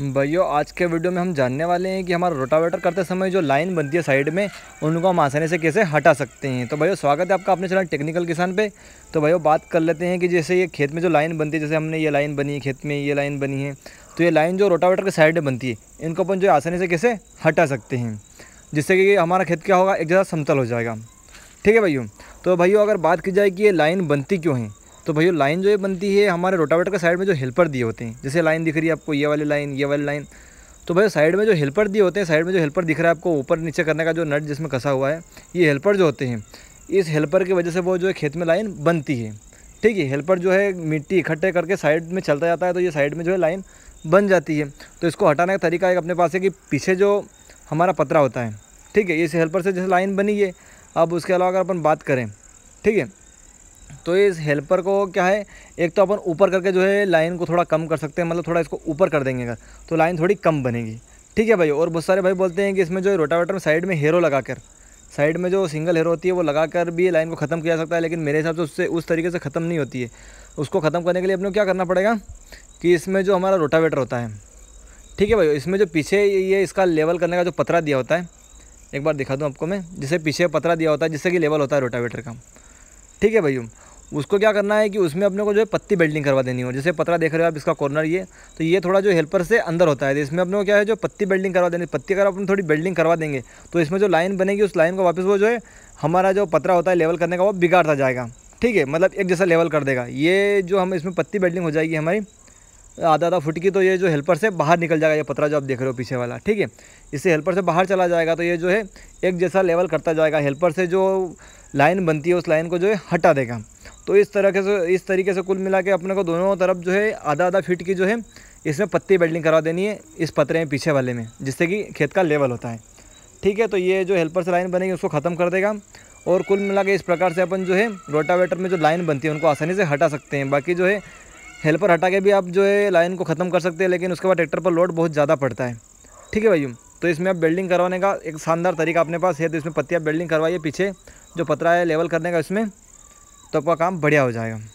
भैया आज के वीडियो में हम जानने वाले हैं कि हमारा रोटावेटर करते समय जो लाइन बनती है साइड में उनको हम आसानी से कैसे हटा सकते हैं तो भैया स्वागत है आपका अपने चैनल टेक्निकल किसान पे तो भैया बात कर लेते हैं कि जैसे ये खेत में जो लाइन बनती है जैसे हमने ये लाइन बनी है खेत में ये लाइन बनी है तो ये लाइन जो रोटावेटर के साइड में बनती है इनको अपन जो आसानी से कैसे हटा सकते हैं जिससे कि हमारा खेत क्या होगा एक जगह समतल हो जाएगा ठीक है भैया तो भैया अगर बात की जाए कि ये लाइन बनती क्यों है तो भैया लाइन जो ये बनती है हमारे रोटावेटर के साइड में जो हेल्पर दिए होते हैं जैसे लाइन दिख रही है आपको ये वाली लाइन ये वाली लाइन तो भैया साइड में जो हेल्पर दिए होते हैं साइड में जो हेल्पर दिख रहा है आपको ऊपर नीचे करने का जो नट जिसमें कसा हुआ है ये हेल्पर जो होते हैं इस हेल्पर की वजह से वो जो है खेत में लाइन बनती है ठीक है हेल्पर जो है मिट्टी इकट्ठे करके साइड में चलता जाता है तो ये साइड में जो है लाइन बन जाती है तो इसको हटाने का तरीका एक अपने पास है कि पीछे जो हमारा पतरा होता है ठीक है इस हेल्पर से जैसे लाइन बनी है अब उसके अलावा अगर अपन बात करें ठीक है तो इस हेल्पर को क्या है एक तो अपन ऊपर करके जो है लाइन को थोड़ा कम कर सकते हैं मतलब थोड़ा इसको ऊपर कर देंगे अगर तो लाइन थोड़ी कम बनेगी ठीक है भाई और बहुत सारे भाई बोलते हैं कि इसमें जो रोटावेटर में साइड में हेरो लगा कर साइड में जो सिंगल हेरो होती है वो लगाकर भी लाइन को ख़त्म किया जा सकता है लेकिन मेरे हिसाब से उससे उस तरीके से ख़त्म नहीं होती है उसको ख़त्म करने के लिए अपने क्या करना पड़ेगा कि इसमें जो हमारा रोटावेटर होता है ठीक है भाई इसमें जो पीछे ये इसका लेवल करने का जो पतरा दिया होता है एक बार दिखा दूँ आपको मैं जिसे पीछे पतरा दिया होता है जिससे कि लेवल होता है रोटावेटर का ठीक है भैया उसको क्या करना है कि उसमें अपने को जो है पत्ती बेल्डिंग करवा देनी हो जैसे पतरा देख रहे हो आप इसका कॉर्नर ये तो ये थोड़ा जो हेल्पर से अंदर होता है तो इसमें अपने को क्या है जो पत्ती बेल्डिंग करवा देनी पत्ती अगर अपन थोड़ी बेल्डिंग करवा देंगे तो इसमें जो लाइन बनेगी उस लाइन को वापस वो जो है हमारा जो पतरा होता है लेवल करने का वो बिगाड़ता जाएगा ठीक है मतलब एक जैसा लेवल कर देगा ये जो हम इसमें पत्ती बेल्डिंग हो जाएगी हमारी आधा आधा फुट की तो ये जो हेल्पर से बाहर निकल जाएगा ये पतरा जो आप देख रहे हो पीछे वाला ठीक है इससे हेल्पर से बाहर चला जाएगा तो ये जो है एक जैसा लेवल करता जाएगा हेल्पर से जो लाइन बनती है उस लाइन को जो है हटा देगा तो इस तरह से इस तरीके से कुल मिला के अपने को दोनों तरफ जो है आधा आधा फीट की जो है इसमें पत्ती बेल्डिंग करा देनी है इस पतरे में पीछे वाले में जिससे कि खेत का लेवल होता है ठीक है तो ये जो हेल्पर से लाइन बनेगी उसको ख़त्म कर देगा और कुल मिला के इस प्रकार से अपन जो है रोटावेटर में जो लाइन बनती है उनको आसानी से हटा सकते हैं बाकी जो है हेल्पर हटा के भी आप जो है लाइन को ख़त्म कर सकते हैं लेकिन उसके बाद ट्रैक्टर पर लोड बहुत ज़्यादा पड़ता है ठीक है भाई तो इसमें आप बेल्डिंग करवाने का एक शानदार तरीका अपने पास है तो इसमें पत्तियाँ बेल्डिंग करवाइए पीछे जो पतरा है लेवल करने का इसमें तो आपका काम बढ़िया हो जाएगा